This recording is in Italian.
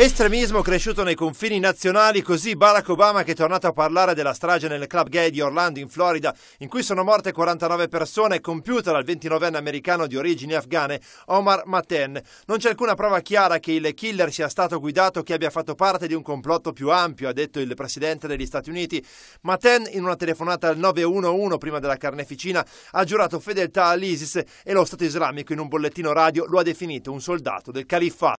Estremismo cresciuto nei confini nazionali, così Barack Obama che è tornato a parlare della strage nel club gay di Orlando in Florida, in cui sono morte 49 persone, compiuta dal 29enne americano di origini afghane Omar Maten. Non c'è alcuna prova chiara che il killer sia stato guidato o che abbia fatto parte di un complotto più ampio, ha detto il presidente degli Stati Uniti. Maten, in una telefonata al 911 prima della carneficina, ha giurato fedeltà all'ISIS e lo Stato islamico in un bollettino radio lo ha definito un soldato del califfato.